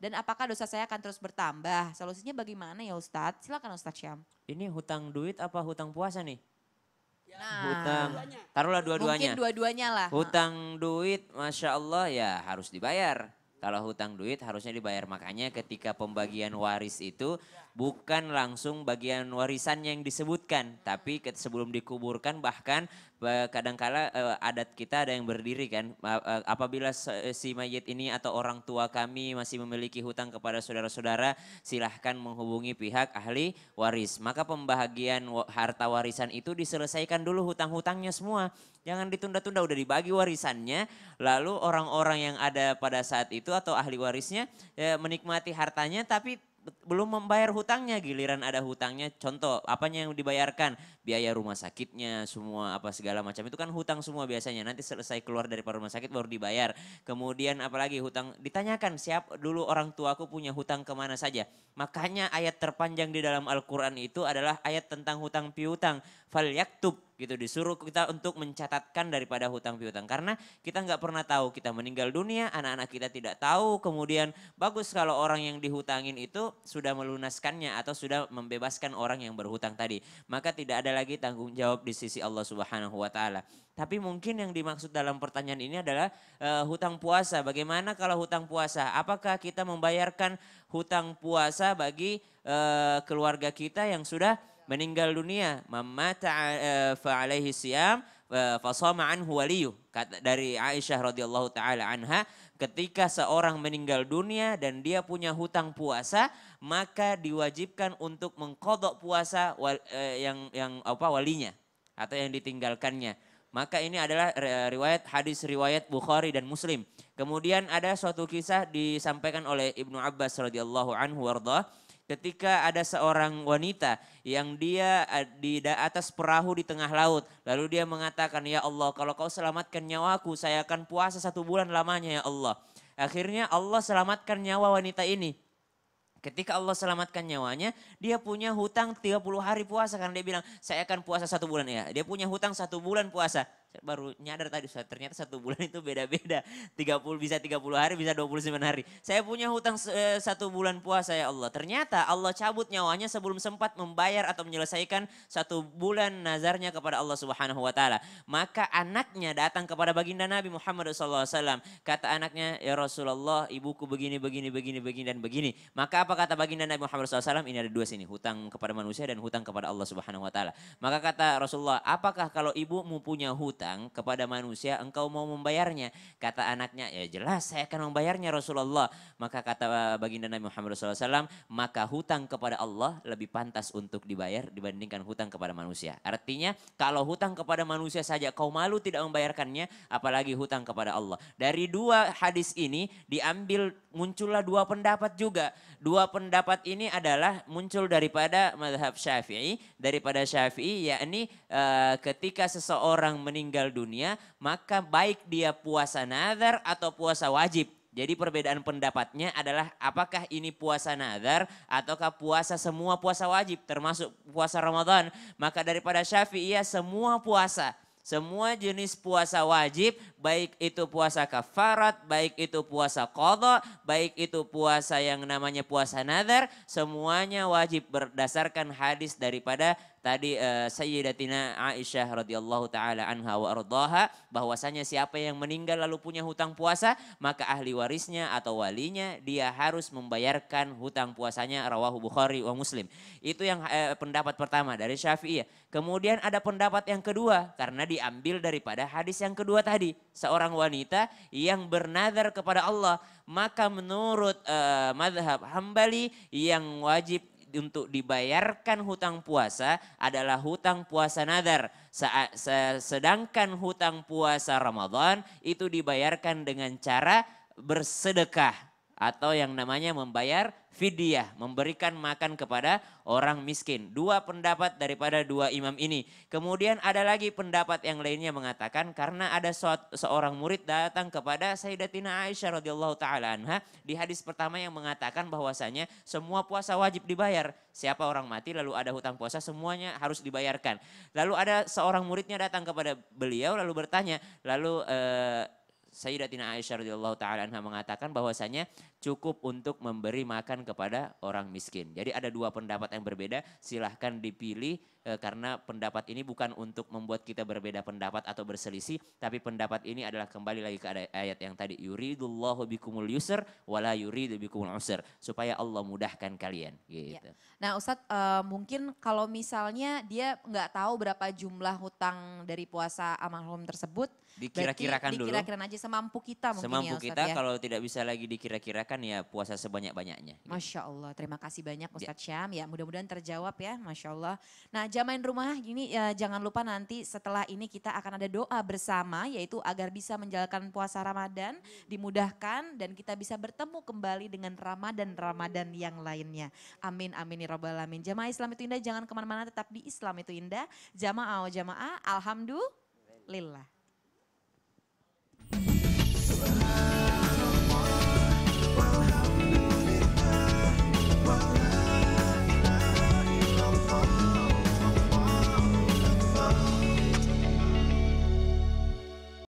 dan apakah dosa saya akan terus bertambah? Solusinya bagaimana ya Ustadz? Silakan Ustadz Syam. Ini hutang duit apa hutang puasa nih? Ya. Nah, hutang, taruhlah dua-duanya. Mungkin dua-duanya lah. Hutang duit, Masya Allah ya harus dibayar. Kalau hutang duit harusnya dibayar. Makanya ketika pembagian waris itu bukan langsung bagian warisan yang disebutkan, tapi sebelum dikuburkan bahkan eh, kadangkala eh, adat kita ada yang berdiri kan eh, apabila si mayit ini atau orang tua kami masih memiliki hutang kepada saudara-saudara silahkan menghubungi pihak ahli waris maka pembahagian harta warisan itu diselesaikan dulu hutang-hutangnya semua jangan ditunda-tunda udah dibagi warisannya lalu orang-orang yang ada pada saat itu itu atau ahli warisnya ya, menikmati hartanya tapi belum membayar hutangnya giliran ada hutangnya contoh apanya yang dibayarkan biaya rumah sakitnya semua apa segala macam itu kan hutang semua biasanya nanti selesai keluar dari rumah sakit baru dibayar kemudian apalagi hutang ditanyakan siap dulu orang tuaku punya hutang kemana saja makanya ayat terpanjang di dalam Al-Quran itu adalah ayat tentang hutang piutang fal yaktub gitu disuruh kita untuk mencatatkan daripada hutang piutang karena kita nggak pernah tahu kita meninggal dunia anak-anak kita tidak tahu kemudian bagus kalau orang yang dihutangin itu sudah melunaskannya atau sudah membebaskan orang yang berhutang tadi maka tidak ada lagi tanggung jawab di sisi Allah Subhanahu wa taala tapi mungkin yang dimaksud dalam pertanyaan ini adalah uh, hutang puasa bagaimana kalau hutang puasa apakah kita membayarkan hutang puasa bagi uh, keluarga kita yang sudah meninggal dunia, mamata eh, fa alaihi siyam fasama anhu waliyu. Kata dari Aisyah radhiyallahu taala anha, ketika seorang meninggal dunia dan dia punya hutang puasa, maka diwajibkan untuk mengkodok puasa eh, yang yang apa walinya atau yang ditinggalkannya. Maka ini adalah eh, riwayat hadis riwayat Bukhari dan Muslim. Kemudian ada suatu kisah disampaikan oleh Ibnu Abbas radhiyallahu anhu warda ketika ada seorang wanita yang dia eh, di atas perahu di tengah laut. Lalu dia mengatakan, ya Allah kalau kau selamatkan nyawaku saya akan puasa satu bulan lamanya ya Allah. Akhirnya Allah selamatkan nyawa wanita ini. Ketika Allah selamatkan nyawanya, dia punya hutang 30 hari puasa karena dia bilang, saya akan puasa satu bulan ya. Dia punya hutang satu bulan puasa. Saya baru nyadar tadi, ternyata satu bulan itu beda-beda. 30 bisa 30 hari, bisa 29 hari. Saya punya hutang eh, satu bulan puasa ya Allah. Ternyata Allah cabut nyawanya sebelum sempat membayar atau menyelesaikan satu bulan nazarnya kepada Allah Subhanahu wa taala. Maka anaknya datang kepada baginda Nabi Muhammad SAW. Kata anaknya, "Ya Rasulullah, ibuku begini begini begini begini dan begini." Maka apa apa kata baginda Nabi Muhammad SAW? Ini ada dua sini, hutang kepada manusia dan hutang kepada Allah Subhanahu Wa Taala. Maka kata Rasulullah, apakah kalau ibumu punya hutang kepada manusia, engkau mau membayarnya? Kata anaknya, ya jelas saya akan membayarnya Rasulullah. Maka kata eh, baginda Nabi Muhammad SAW, maka hutang kepada Allah lebih pantas untuk dibayar dibandingkan hutang kepada manusia. Artinya kalau hutang kepada manusia saja kau malu tidak membayarkannya, apalagi hutang kepada Allah. Dari dua hadis ini diambil muncullah dua pendapat juga. Dua pendapat ini adalah muncul daripada madhab syafi'i, daripada syafi'i yakni e, ketika seseorang meninggal dunia maka baik dia puasa nazar atau puasa wajib. Jadi perbedaan pendapatnya adalah apakah ini puasa nazar ataukah puasa semua puasa wajib termasuk puasa Ramadan. Maka daripada syafi'i ya semua puasa semua jenis puasa wajib, baik itu puasa kafarat, baik itu puasa kodok, baik itu puasa yang namanya puasa nazar semuanya wajib berdasarkan hadis daripada tadi uh, Sayyidatina Aisyah radhiyallahu taala anha wa ardhaha bahwasanya siapa yang meninggal lalu punya hutang puasa maka ahli warisnya atau walinya dia harus membayarkan hutang puasanya rawahu Bukhari wa Muslim. Itu yang uh, pendapat pertama dari syafi'i ya. Kemudian ada pendapat yang kedua karena diambil daripada hadis yang kedua tadi, seorang wanita yang bernazar kepada Allah, maka menurut uh, eh, madhab Hambali yang wajib untuk dibayarkan hutang puasa adalah hutang puasa nadar. Sedangkan hutang puasa Ramadan itu dibayarkan dengan cara bersedekah atau yang namanya membayar fidyah, memberikan makan kepada orang miskin. Dua pendapat daripada dua imam ini. Kemudian ada lagi pendapat yang lainnya mengatakan karena ada seorang murid datang kepada Sayyidatina Aisyah radhiyallahu taala anha di hadis pertama yang mengatakan bahwasanya semua puasa wajib dibayar. Siapa orang mati lalu ada hutang puasa semuanya harus dibayarkan. Lalu ada seorang muridnya datang kepada beliau lalu bertanya, lalu eh, Sayyidatina Aisyah radhiyallahu taala anha mengatakan bahwasanya cukup untuk memberi makan kepada orang miskin. Jadi ada dua pendapat yang berbeda, silahkan dipilih e, karena pendapat ini bukan untuk membuat kita berbeda pendapat atau berselisih, tapi pendapat ini adalah kembali lagi ke ayat yang tadi yuridullahu bikumul yusr wala yuridu bikumul usr supaya Allah mudahkan kalian ya. gitu. Ya. Nah, Ustadz e, eh, mungkin kalau misalnya dia nggak tahu berapa jumlah hutang dari puasa almarhum tersebut, dikira-kirakan dulu. Dikira-kirakan aja semampu kita mungkin ya, semampu ya Ustaz kita ya. kalau tidak bisa lagi dikira-kirakan ya puasa sebanyak-banyaknya. Masya Allah, terima kasih banyak Ustaz ya. Syam. Ya mudah-mudahan terjawab ya, Masya Allah. Nah jamain rumah ini ya, jangan lupa nanti setelah ini kita akan ada doa bersama yaitu agar bisa menjalankan puasa Ramadan, dimudahkan dan kita bisa bertemu kembali dengan Ramadan-Ramadan yang lainnya. Amin, amin, ya robbal alamin. Jamaah Islam itu indah, jangan kemana-mana tetap di Islam itu indah. Jamaah, oh, jamaah, alhamdulillah. Bye.